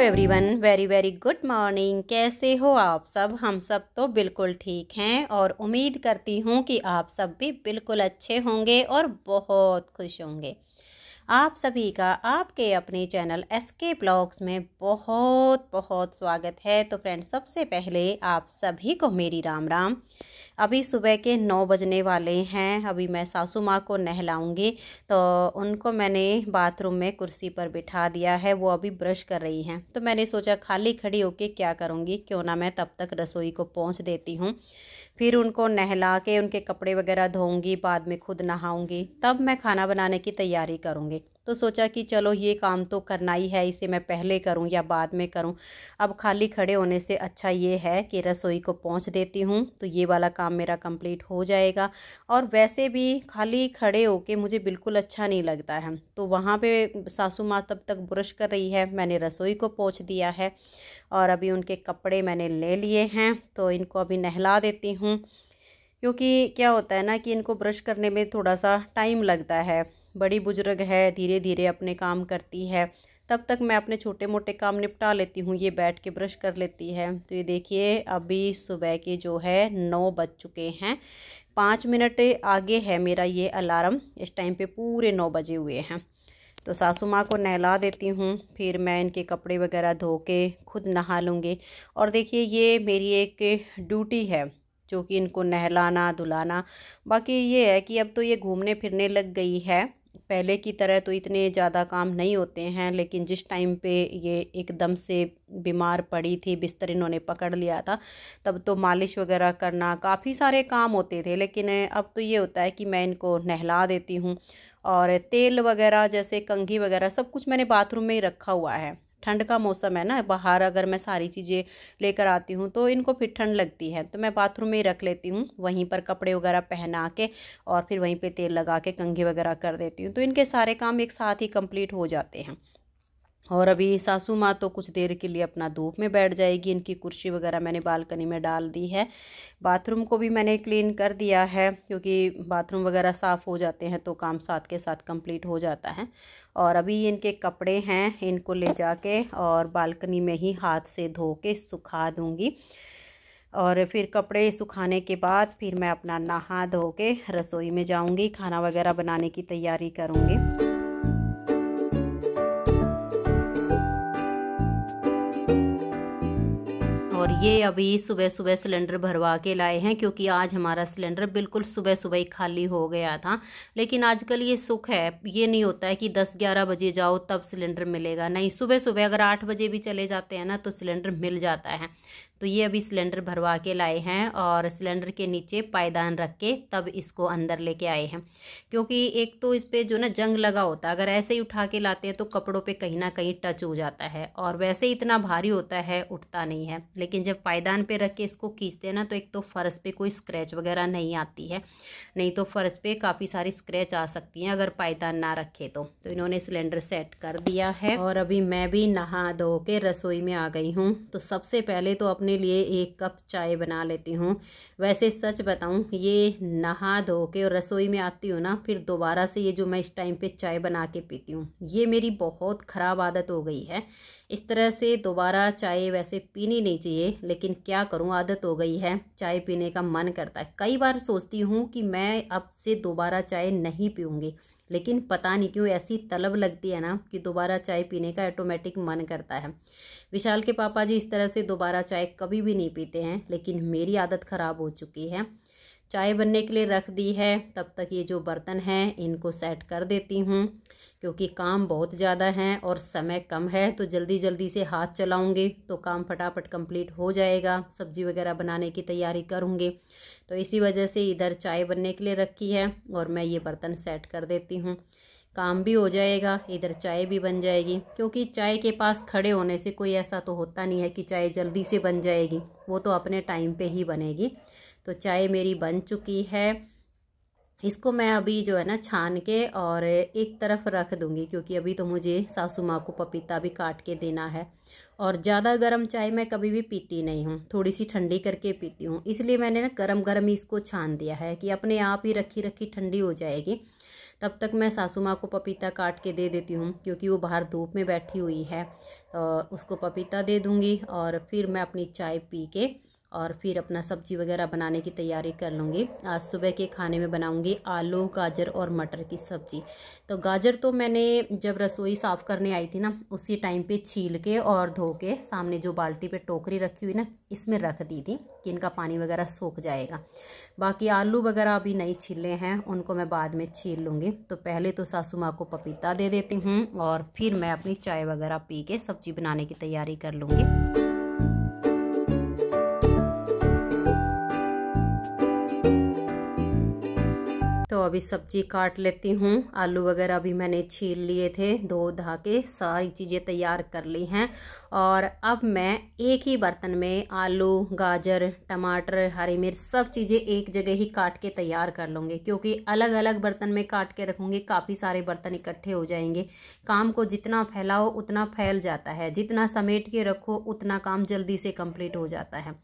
to everyone very very good morning कैसे हो आप सब हम सब तो बिल्कुल ठीक हैं और उम्मीद करती हूँ कि आप सब भी बिल्कुल अच्छे होंगे और बहुत खुश होंगे आप सभी का आपके अपने चैनल एस के ब्लॉग्स में बहुत बहुत स्वागत है तो फ्रेंड्स सबसे पहले आप सभी को मेरी राम राम अभी सुबह के नौ बजने वाले हैं अभी मैं सासू माँ को नहलाऊंगी तो उनको मैंने बाथरूम में कुर्सी पर बिठा दिया है वो अभी ब्रश कर रही हैं तो मैंने सोचा खाली खड़ी होके क्या करूँगी क्यों ना मैं तब तक रसोई को पहुँच देती हूँ फिर उनको नहला के उनके कपड़े वगैरह धोऊंगी बाद में खुद नहाऊंगी तब मैं खाना बनाने की तैयारी करूँगी तो सोचा कि चलो ये काम तो करना ही है इसे मैं पहले करूं या बाद में करूं अब खाली खड़े होने से अच्छा ये है कि रसोई को पहुंच देती हूं तो ये वाला काम मेरा कंप्लीट हो जाएगा और वैसे भी खाली खड़े होके मुझे बिल्कुल अच्छा नहीं लगता है तो वहाँ पे सासू माँ तब तक ब्रश कर रही है मैंने रसोई को पहुँच दिया है और अभी उनके कपड़े मैंने ले लिए हैं तो इनको अभी नहला देती हूँ क्योंकि क्या होता है ना कि इनको ब्रश करने में थोड़ा सा टाइम लगता है बड़ी बुजुर्ग है धीरे धीरे अपने काम करती है तब तक मैं अपने छोटे मोटे काम निपटा लेती हूँ ये बैठ के ब्रश कर लेती है तो ये देखिए अभी सुबह के जो है नौ बज चुके हैं पाँच मिनट आगे है मेरा ये अलार्म इस टाइम पे पूरे नौ बजे हुए हैं तो सासू माँ को नहला देती हूँ फिर मैं इनके कपड़े वगैरह धो के खुद नहा लूँगी और देखिए ये मेरी एक ड्यूटी है जो कि इनको नहलाना धुलाना बाकी ये है कि अब तो ये घूमने फिरने लग गई है पहले की तरह तो इतने ज़्यादा काम नहीं होते हैं लेकिन जिस टाइम पे ये एकदम से बीमार पड़ी थी बिस्तर इन्होंने पकड़ लिया था तब तो मालिश वगैरह करना काफ़ी सारे काम होते थे लेकिन अब तो ये होता है कि मैं इनको नहला देती हूँ और तेल वगैरह जैसे कंघी वगैरह सब कुछ मैंने बाथरूम में ही रखा हुआ है ठंड का मौसम है ना बाहर अगर मैं सारी चीज़ें लेकर आती हूँ तो इनको फिर ठंड लगती है तो मैं बाथरूम में ही रख लेती हूँ वहीं पर कपड़े वगैरह पहना के और फिर वहीं पे तेल लगा के कंघी वगैरह कर देती हूँ तो इनके सारे काम एक साथ ही कंप्लीट हो जाते हैं और अभी सासू माँ तो कुछ देर के लिए अपना धूप में बैठ जाएगी इनकी कुर्सी वगैरह मैंने बालकनी में डाल दी है बाथरूम को भी मैंने क्लीन कर दिया है क्योंकि बाथरूम वगैरह साफ़ हो जाते हैं तो काम साथ के साथ कंप्लीट हो जाता है और अभी इनके कपड़े हैं इनको ले जाके और बालकनी में ही हाथ से धो के सुखा दूँगी और फिर कपड़े सुखाने के बाद फिर मैं अपना नहा धो के रसोई में जाऊँगी खाना वगैरह बनाने की तैयारी करूँगी ये अभी सुबह सुबह सिलेंडर भरवा के लाए हैं क्योंकि आज हमारा सिलेंडर बिल्कुल सुबह सुबह ही खाली हो गया था लेकिन आजकल ये सुख है ये नहीं होता है कि दस ग्यारह बजे जाओ तब सिलेंडर मिलेगा नहीं सुबह सुबह अगर आठ बजे भी चले जाते हैं ना तो सिलेंडर मिल जाता है तो ये अभी सिलेंडर भरवा के लाए हैं और सिलेंडर के नीचे पायदान रख के तब इसको अंदर लेके आए हैं क्योंकि एक तो इस पर जो ना जंग लगा होता है अगर ऐसे ही उठा के लाते हैं तो कपड़ों पे कहीं ना कहीं टच हो जाता है और वैसे इतना भारी होता है उठता नहीं है लेकिन जब पायदान पे रख के इसको खींचते हैं ना तो एक तो फ़र्श पे कोई स्क्रैच वगैरह नहीं आती है नहीं तो फ़र्श पे काफ़ी सारी स्क्रैच आ सकती हैं अगर पायदान ना रखे तो तो इन्होंने सिलेंडर सेट कर दिया है और अभी मैं भी नहा धो के रसोई में आ गई हूँ तो सबसे पहले तो अपने लिए एक कप चाय बना लेती हूँ वैसे सच बताऊँ ये नहा धो के और रसोई में आती हूँ ना फिर दोबारा से ये जो मैं इस टाइम पर चाय बना के पीती हूँ ये मेरी बहुत ख़राब आदत हो गई है इस तरह से दोबारा चाय वैसे पीनी नहीं चाहिए लेकिन क्या करूँ आदत हो गई है चाय पीने का मन करता है कई बार सोचती हूँ कि मैं अब से दोबारा चाय नहीं पीऊँगी लेकिन पता नहीं क्यों ऐसी तलब लगती है ना कि दोबारा चाय पीने का ऑटोमेटिक मन करता है विशाल के पापा जी इस तरह से दोबारा चाय कभी भी नहीं पीते हैं लेकिन मेरी आदत ख़राब हो चुकी है चाय बनने के लिए रख दी है तब तक ये जो बर्तन हैं इनको सेट कर देती हूँ क्योंकि काम बहुत ज़्यादा है और समय कम है तो जल्दी जल्दी से हाथ चलाऊँगी तो काम फटाफट कंप्लीट हो जाएगा सब्ज़ी वगैरह बनाने की तैयारी करूँगी तो इसी वजह से इधर चाय बनने के लिए रखी है और मैं ये बर्तन सेट कर देती हूँ काम भी हो जाएगा इधर चाय भी बन जाएगी क्योंकि चाय के पास खड़े होने से कोई ऐसा तो होता नहीं है कि चाय जल्दी से बन जाएगी वो तो अपने टाइम पर ही बनेगी तो चाय मेरी बन चुकी है इसको मैं अभी जो है ना छान के और एक तरफ रख दूंगी क्योंकि अभी तो मुझे सासू माँ को पपीता भी काट के देना है और ज़्यादा गर्म चाय मैं कभी भी पीती नहीं हूँ थोड़ी सी ठंडी करके पीती हूँ इसलिए मैंने ना गर्म गर्म ही इसको छान दिया है कि अपने आप ही रखी रखी ठंडी हो जाएगी तब तक मैं सासू माँ को पपीता काट के दे देती हूँ क्योंकि वो बाहर धूप में बैठी हुई है तो उसको पपीता दे दूँगी और फिर मैं अपनी चाय पी के और फिर अपना सब्जी वगैरह बनाने की तैयारी कर लूँगी आज सुबह के खाने में बनाऊँगी आलू गाजर और मटर की सब्जी तो गाजर तो मैंने जब रसोई साफ़ करने आई थी ना उसी टाइम पे छील के और धो के सामने जो बाल्टी पे टोकरी रखी हुई ना इसमें रख दी थी कि इनका पानी वगैरह सूख जाएगा बाकी आलू वगैरह अभी नहीं छीले हैं उनको मैं बाद में छील लूँगी तो पहले तो सासू माँ को पपीता दे देती हूँ और फिर मैं अपनी चाय वगैरह पी के सब्जी बनाने की तैयारी कर लूँगी अभी सब्जी काट लेती हूँ आलू वगैरह भी मैंने छील लिए थे धो धा के सारी चीज़ें तैयार कर ली हैं और अब मैं एक ही बर्तन में आलू गाजर टमाटर हरी मिर्च सब चीज़ें एक जगह ही काट के तैयार कर लूँगी क्योंकि अलग अलग बर्तन में काट के रखूँगी काफ़ी सारे बर्तन इकट्ठे हो जाएंगे काम को जितना फैलाओ उतना फैल जाता है जितना समेट के रखो उतना काम जल्दी से कंप्लीट हो जाता है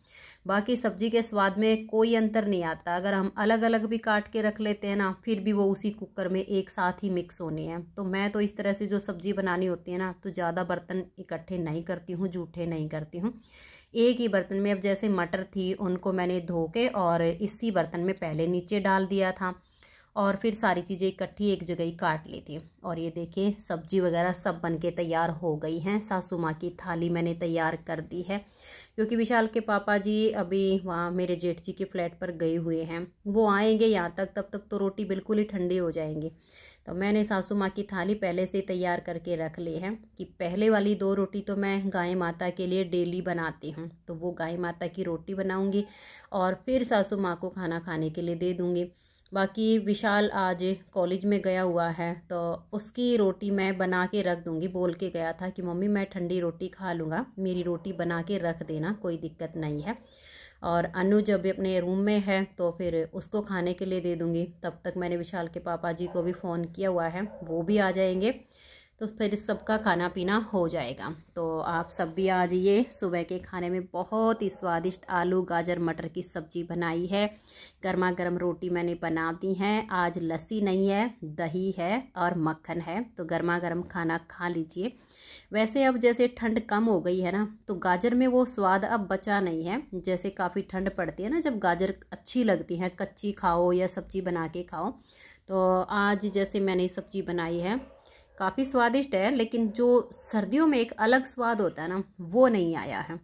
बाकी सब्जी के स्वाद में कोई अंतर नहीं आता अगर हम अलग अलग भी काट के रख लेते हैं ना फिर भी वो उसी कुकर में एक साथ ही मिक्स होने हैं तो मैं तो इस तरह से जो सब्जी बनानी होती है ना तो ज़्यादा बर्तन इकट्ठे नहीं करती हूँ जूठे नहीं करती हूँ एक ही बर्तन में अब जैसे मटर थी उनको मैंने धो के और इसी बर्तन में पहले नीचे डाल दिया था और फिर सारी चीज़ें इकट्ठी एक जगह ही काट ली थी और ये देखिए सब्जी वगैरह सब बन के तैयार हो गई हैं सासू माँ की थाली मैंने तैयार कर दी है क्योंकि विशाल के पापा जी अभी वहाँ मेरे जेठ जी के फ्लैट पर गए हुए हैं वो आएंगे यहाँ तक तब तक तो रोटी बिल्कुल ही ठंडी हो जाएंगी तो मैंने सासू माँ की थाली पहले से तैयार करके रख ली है कि पहले वाली दो रोटी तो मैं गाय माता के लिए डेली बनाती हूँ तो वो गाय माता की रोटी बनाऊँगी और फिर सासू माँ को खाना खाने के लिए दे दूँगी बाकी विशाल आज कॉलेज में गया हुआ है तो उसकी रोटी मैं बना के रख दूँगी बोल के गया था कि मम्मी मैं ठंडी रोटी खा लूँगा मेरी रोटी बना के रख देना कोई दिक्कत नहीं है और अनु जब भी अपने रूम में है तो फिर उसको खाने के लिए दे दूँगी तब तक मैंने विशाल के पापा जी को भी फ़ोन किया हुआ है वो भी आ जाएंगे तो फिर सबका खाना पीना हो जाएगा तो आप सब भी आ जाइए सुबह के खाने में बहुत ही स्वादिष्ट आलू गाजर मटर की सब्ज़ी बनाई है गर्मा गर्म रोटी मैंने बना दी है आज लस्सी नहीं है दही है और मक्खन है तो गर्मा गर्म खाना खा लीजिए वैसे अब जैसे ठंड कम हो गई है ना तो गाजर में वो स्वाद अब बचा नहीं है जैसे काफ़ी ठंड पड़ती है ना जब गाजर अच्छी लगती है कच्ची खाओ या सब्जी बना के खाओ तो आज जैसे मैंने सब्जी बनाई है काफ़ी स्वादिष्ट है लेकिन जो सर्दियों में एक अलग स्वाद होता है ना वो नहीं आया है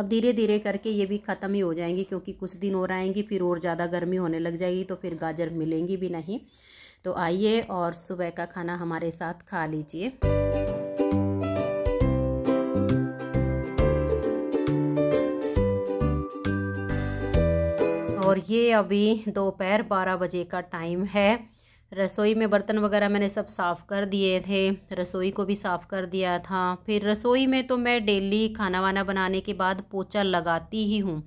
अब धीरे धीरे करके ये भी ख़त्म ही हो जाएंगी क्योंकि कुछ दिन और आएंगी फिर और ज़्यादा गर्मी होने लग जाएगी तो फिर गाजर मिलेंगी भी नहीं तो आइए और सुबह का खाना हमारे साथ खा लीजिए और ये अभी दोपहर बारह बजे का टाइम है रसोई में बर्तन वगैरह मैंने सब साफ़ कर दिए थे रसोई को भी साफ़ कर दिया था फिर रसोई में तो मैं डेली खाना वाना बनाने के बाद पोचा लगाती ही हूँ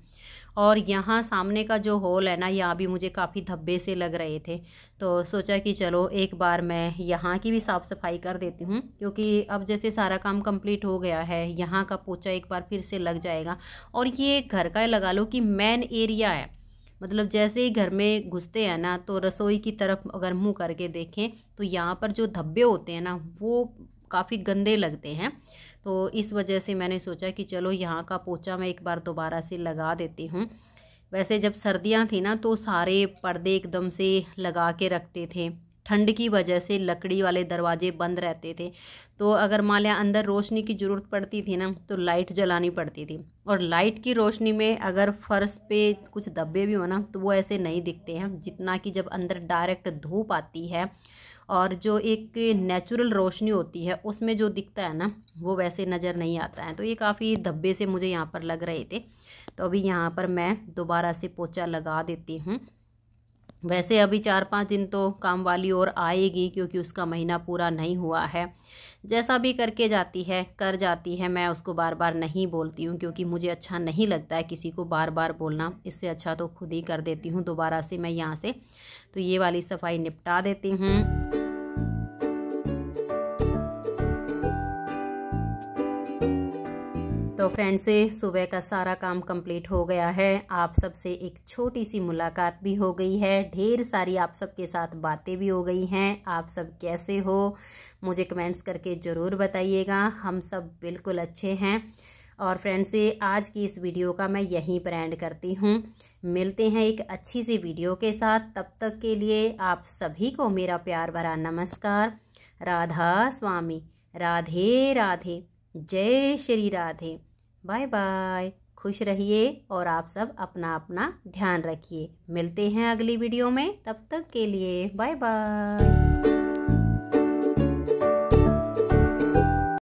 और यहाँ सामने का जो हॉल है ना यहाँ भी मुझे काफ़ी धब्बे से लग रहे थे तो सोचा कि चलो एक बार मैं यहाँ की भी साफ़ सफाई कर देती हूँ क्योंकि अब जैसे सारा काम कंप्लीट हो गया है यहाँ का पोचा एक बार फिर से लग जाएगा और ये घर का लगा लो कि मेन एरिया है मतलब जैसे ही घर में घुसते हैं ना तो रसोई की तरफ अगर मुंह करके देखें तो यहाँ पर जो धब्बे होते हैं ना वो काफ़ी गंदे लगते हैं तो इस वजह से मैंने सोचा कि चलो यहाँ का पोचा मैं एक बार दोबारा से लगा देती हूँ वैसे जब सर्दियाँ थी ना तो सारे पर्दे एकदम से लगा के रखते थे ठंड की वजह से लकड़ी वाले दरवाजे बंद रहते थे तो अगर मान लिया अंदर रोशनी की ज़रूरत पड़ती थी ना तो लाइट जलानी पड़ती थी और लाइट की रोशनी में अगर फ़र्श पे कुछ धब्बे भी हो ना तो वो ऐसे नहीं दिखते हैं जितना कि जब अंदर डायरेक्ट धूप आती है और जो एक नेचुरल रोशनी होती है उसमें जो दिखता है ना वो वैसे नज़र नहीं आता है तो ये काफ़ी धब्बे से मुझे यहाँ पर लग रहे थे तो अभी यहाँ पर मैं दोबारा से पोचा लगा देती हूँ वैसे अभी चार पाँच दिन तो काम वाली और आएगी क्योंकि उसका महीना पूरा नहीं हुआ है जैसा भी करके जाती है कर जाती है मैं उसको बार बार नहीं बोलती हूँ क्योंकि मुझे अच्छा नहीं लगता है किसी को बार बार बोलना इससे अच्छा तो खुद ही कर देती हूँ दोबारा से मैं यहाँ से तो ये वाली सफाई निपटा देती हूँ तो फ्रेंड्स सुबह का सारा काम कंप्लीट हो गया है आप सब से एक छोटी सी मुलाकात भी हो गई है ढेर सारी आप सबके साथ बातें भी हो गई हैं आप सब कैसे हो मुझे कमेंट्स करके ज़रूर बताइएगा हम सब बिल्कुल अच्छे हैं और फ्रेंड्स से आज की इस वीडियो का मैं यहीं पर एंड करती हूँ मिलते हैं एक अच्छी सी वीडियो के साथ तब तक के लिए आप सभी को मेरा प्यार भरा नमस्कार राधा स्वामी राधे राधे जय श्री राधे बाय बाय खुश रहिए और आप सब अपना अपना ध्यान रखिए मिलते हैं अगली वीडियो में तब तक के लिए बाय बाय